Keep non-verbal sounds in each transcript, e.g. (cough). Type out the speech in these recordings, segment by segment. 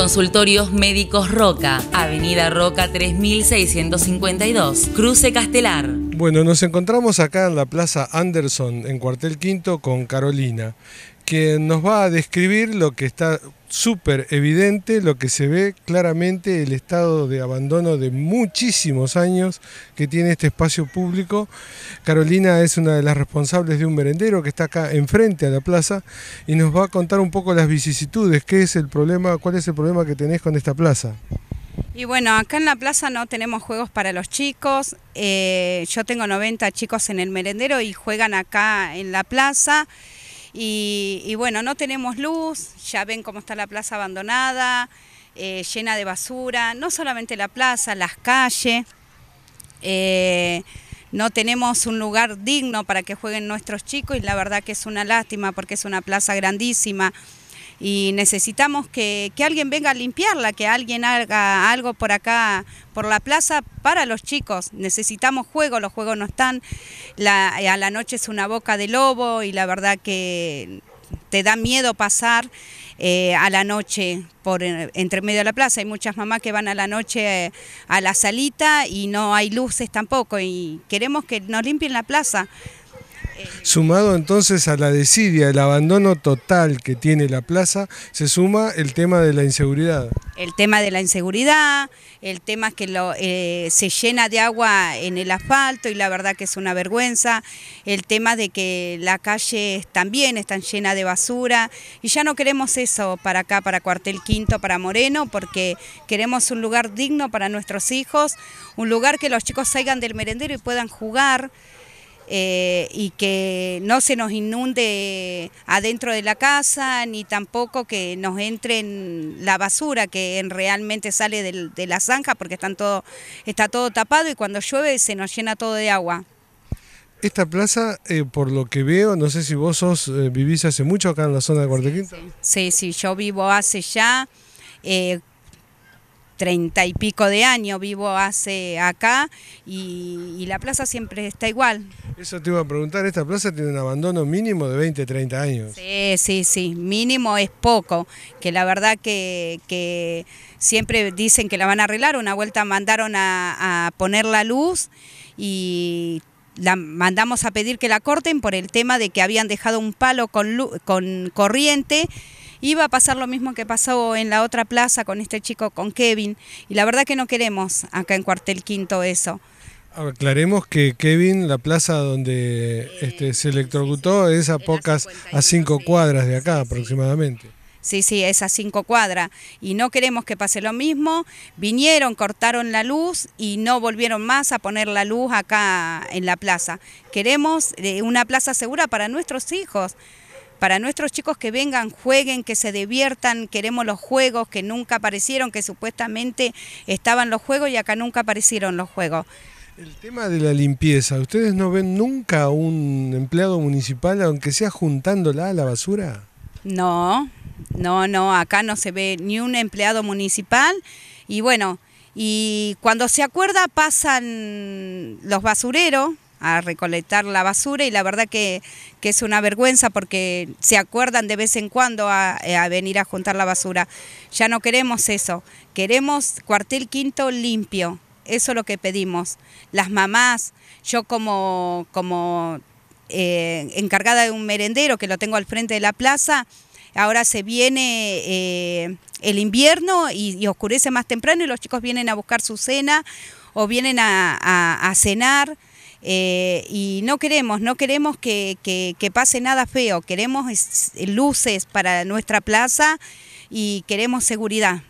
Consultorios Médicos Roca, Avenida Roca 3652, Cruce Castelar. Bueno, nos encontramos acá en la Plaza Anderson, en Cuartel Quinto, con Carolina, que nos va a describir lo que está súper evidente, lo que se ve claramente el estado de abandono de muchísimos años que tiene este espacio público. Carolina es una de las responsables de un merendero que está acá enfrente a la plaza y nos va a contar un poco las vicisitudes, qué es el problema, cuál es el problema que tenés con esta plaza. Y bueno, acá en la plaza no tenemos juegos para los chicos. Eh, yo tengo 90 chicos en el merendero y juegan acá en la plaza. Y, bueno, no tenemos luz, ya ven cómo está la plaza abandonada, eh, llena de basura, no solamente la plaza, las calles. Eh, no tenemos un lugar digno para que jueguen nuestros chicos y la verdad que es una lástima porque es una plaza grandísima y necesitamos que, alguien venga a limpiarla, que alguien haga algo por acá, por la plaza, para los chicos. Necesitamos juegos, los juegos no están, a la noche es una boca de lobo y la verdad que te da miedo pasar eh, a la noche por eh, entre medio de la plaza. Hay muchas mamás que van a la noche eh, a la salita y no hay luces tampoco y queremos que nos limpien la plaza. Sumado entonces a la desidia, el abandono total que tiene la plaza, se suma el tema de la inseguridad. El tema de la inseguridad, el tema que eh, se llena de agua en el asfalto y la verdad que es una vergüenza, el tema de que las calles también están llena de basura y ya no queremos eso para acá, para Cuartel Quinto, para Moreno, porque queremos un lugar digno para nuestros hijos, un lugar que los chicos salgan del merendero y puedan jugar. Eh, y que no se nos inunde adentro de la casa ni tampoco que nos entre la basura que realmente sale de la zanja porque están todo, está todo tapado y cuando llueve se nos llena todo de agua. Esta plaza, eh, por lo que veo, no sé si vos sos, eh, vivís hace mucho acá en la zona de Cuartequinta. Sí, sí, sí, yo vivo hace ya treinta y pico de años vivo hace acá y, la plaza siempre está igual. Eso te iba a preguntar, esta plaza tiene un abandono mínimo de 20, 30 años. Sí, sí, sí, mínimo es poco, que la verdad que, siempre dicen que la van a arreglar, una vuelta mandaron a, poner la luz y la mandamos a pedir que la corten por el tema de que habían dejado un palo con, con corriente iba a pasar lo mismo que pasó en la otra plaza con este chico, con Kevin, y la verdad que no queremos acá en Cuartel Quinto eso. Aclaremos que Kevin, la plaza donde eh, este, se electrocutó, es a pocas, a cinco cuadras de acá aproximadamente. Sí, sí, es a cinco cuadras. Y no queremos que pase lo mismo. Vinieron, cortaron la luz y no volvieron más a poner la luz acá en la plaza. Queremos eh, una plaza segura para nuestros hijos para nuestros chicos que vengan, jueguen, que se diviertan, queremos los juegos que nunca aparecieron, que supuestamente estaban los juegos y acá nunca aparecieron los juegos. El tema de la limpieza, ¿ustedes no ven nunca a un empleado municipal, aunque sea juntándola a la basura? No, no, no, acá no se ve ni un empleado municipal y bueno, y cuando se acuerda pasan los basureros, a recolectar la basura y la verdad que, es una vergüenza porque se acuerdan de vez en cuando a, venir a juntar la basura. Ya no queremos eso, queremos cuartel quinto limpio, eso es lo que pedimos. Las mamás, yo como, como eh, encargada de un merendero que lo tengo al frente de la plaza, ahora se viene eh, el invierno y, oscurece más temprano y los chicos vienen a buscar su cena o vienen a cenar. Eh, y no queremos, no queremos que, pase nada feo, queremos luces para nuestra plaza y queremos seguridad.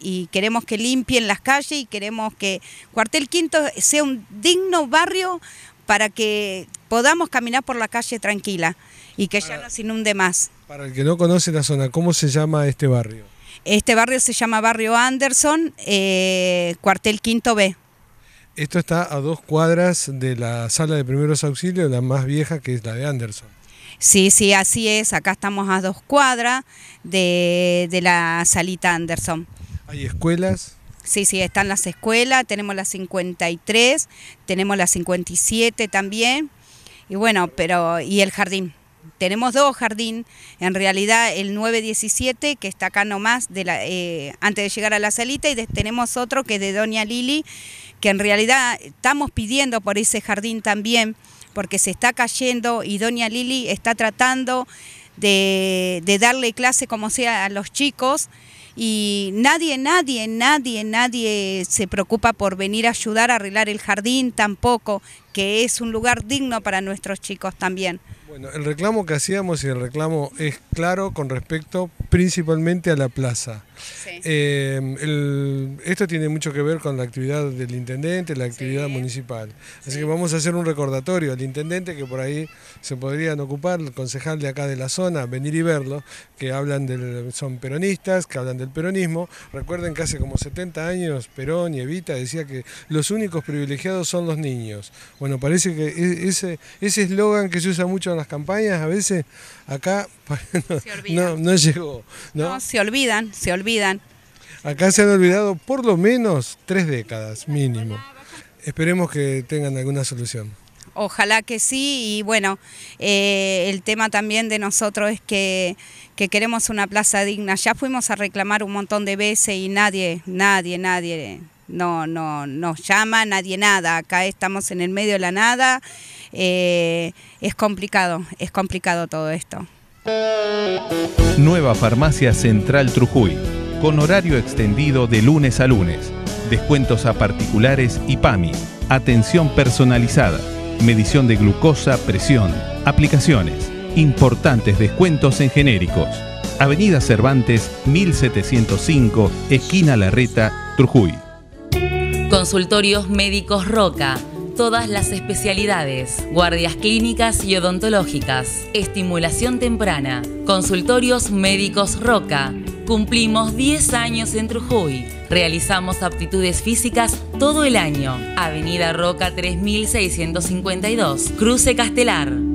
Y queremos que limpien las calles y queremos que Cuartel Quinto sea un digno barrio para que podamos caminar por la calle tranquila y que ya no se inunde más. Para el que no conoce la zona, ¿cómo se llama este barrio? Este barrio se llama Barrio Anderson, eh, Cuartel Quinto B. Esto está a dos cuadras de la sala de primeros auxilios, la más vieja que es la de Anderson. Sí, sí, así es. Acá estamos a dos cuadras de, la salita Anderson. ¿Hay escuelas? Sí, sí, están las escuelas, tenemos las 53, tenemos las 57 también, y bueno, pero, y el jardín. Tenemos dos jardín, en realidad el 917 que está acá nomás de la, eh, antes de llegar a la salita y tenemos otro que es de Doña Lili que en realidad estamos pidiendo por ese jardín también, porque se está cayendo y doña Lili está tratando de, de darle clase como sea a los chicos y nadie, nadie, nadie, nadie se preocupa por venir a ayudar a arreglar el jardín tampoco, que es un lugar digno para nuestros chicos también. Bueno, el reclamo que hacíamos y el reclamo es claro con respecto principalmente a la plaza. Eh, esto tiene mucho que ver con la actividad del intendente, la actividad municipal. Así que vamos a hacer un recordatorio al intendente que por ahí se podrían ocupar, el concejal de acá de la zona, venir y verlo, que hablan del, son peronistas, que hablan del peronismo. Recuerden que hace como 70 años Perón y Evita decía que los únicos privilegiados son los niños. Bueno, parece que e-, ese eslogan que se usa mucho en las campañas, a veces acá (laughs) no, llegó. ¿no? se olvidan, se olvidan. Acá se han olvidado por lo menos tres décadas mínimo. Esperemos que tengan alguna solución. Ojalá que sí y bueno, eh, el tema también de nosotros es que, que queremos una plaza digna. Ya fuimos a reclamar un montón de veces y nadie, nadie, nadie no, no no llama nadie nada, acá estamos en el medio de la nada, eh, es complicado, es complicado todo esto. Nueva Farmacia Central Trujuy, con horario extendido de lunes a lunes, descuentos a particulares y PAMI, atención personalizada, medición de glucosa, presión, aplicaciones, importantes descuentos en genéricos. Avenida Cervantes, 1705, esquina Larreta, Trujuy. Consultorios Médicos Roca. Todas las especialidades, guardias clínicas y odontológicas, estimulación temprana, consultorios médicos Roca. Cumplimos 10 años en Trujuy. Realizamos aptitudes físicas todo el año. Avenida Roca 3652, Cruce Castelar.